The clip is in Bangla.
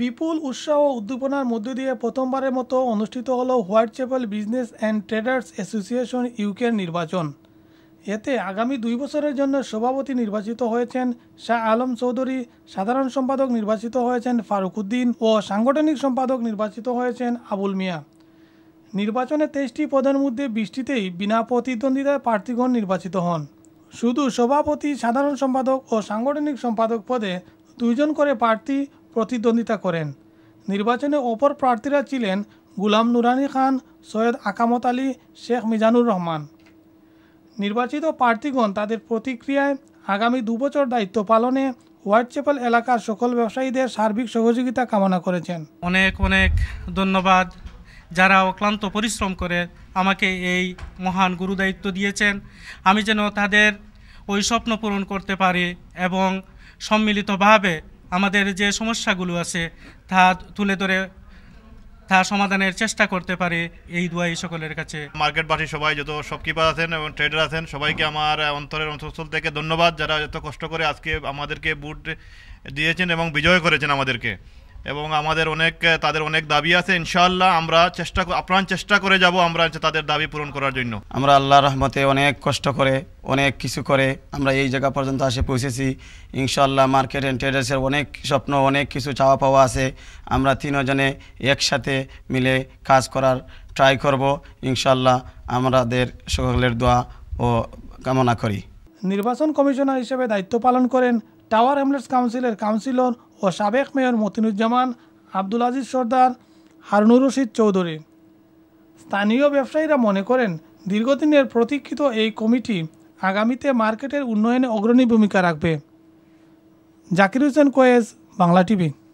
বিপুল উৎসাহ উদ্দীপনার মধ্য দিয়ে প্রথমবারের মতো অনুষ্ঠিত হল Whitechapel business and traders association ইউকের নির্বাচন এতে আগামী দুই বছরের জন্য সভাপতি নির্বাচিত হয়েছেন শাহ আলম চৌধুরী সাধারণ সম্পাদক নির্বাচিত হয়েছেন ফারুক উদ্দিন ও সাংগঠনিক সম্পাদক নির্বাচিত হয়েছেন আবুল মিয়া নির্বাচনে তেইশটি পদের মধ্যে বৃষ্টিতেই বিনা প্রতিদ্বন্দ্বিতায় প্রার্থীগণ নির্বাচিত হন শুধু সভাপতি সাধারণ সম্পাদক ও সাংগঠনিক সম্পাদক পদে দুইজন করে প্রার্থী প্রতিদ্বন্দ্বিতা করেন নির্বাচনে অপর প্রার্থীরা ছিলেন গুলাম নুরানি খান সৈয়দ আকামত আলী শেখ মিজানুর রহমান নির্বাচিত প্রার্থীগণ তাদের প্রতিক্রিয়ায় আগামী দুবছর দায়িত্ব পালনে চ্যাপেল এলাকার সকল ব্যবসায়ীদের সার্বিক সহযোগিতা কামনা করেছেন অনেক অনেক ধন্যবাদ যারা অক্লান্ত পরিশ্রম করে আমাকে এই মহান গুরু দায়িত্ব দিয়েছেন আমি যেন তাদের ওই স্বপ্ন পূরণ করতে পারি এবং সম্মিলিতভাবে আমাদের যে সমস্যাগুলো আছে তা তুলে ধরে তা সমাধানের চেষ্টা করতে পারে এই দুয়াই সকলের কাছে মার্কেটবাসী সবাই যত শপকিপার আছেন এবং ট্রেডার আছেন সবাইকে আমার অন্তরের অন্তঃস্থল থেকে ধন্যবাদ যারা যত কষ্ট করে আজকে আমাদেরকে বুট দিয়েছেন এবং বিজয় করেছেন আমাদেরকে এবং আমাদের অনেক তাদের অনেক দাবি আছে ইনশাআল্লাহ আমরা চেষ্টা আপ্রাণ চেষ্টা করে যাব আমরা তাদের দাবি পূরণ করার জন্য আমরা আল্লাহ রহমতে অনেক কষ্ট করে অনেক কিছু করে আমরা এই জায়গা পর্যন্ত আসে পৌঁছেছি ইনশাআল্লাহ মার্কেট অ্যান্ড ট্রেডার্সের অনেক স্বপ্ন অনেক কিছু চাওয়া পাওয়া আছে আমরা তিনজনে একসাথে মিলে কাজ করার ট্রাই করব ইনশাল্লাহ আমাদের সকলের দোয়া ও কামনা করি নির্বাচন কমিশনার হিসেবে দায়িত্ব পালন করেন টাওয়ার হ্যামলেটস কাউন্সিলের কাউন্সিলর ও সাবেক মেয়র মতিনুজ্জামান আব্দুল আজিজ সর্দার হারুনুর রশিদ চৌধুরী স্থানীয় ব্যবসায়ীরা মনে করেন দীর্ঘদিনের প্রতীক্ষিত এই কমিটি আগামীতে মার্কেটের উন্নয়নে অগ্রণী ভূমিকা রাখবে জাকির হোসেন কোয়েস বাংলা টিভি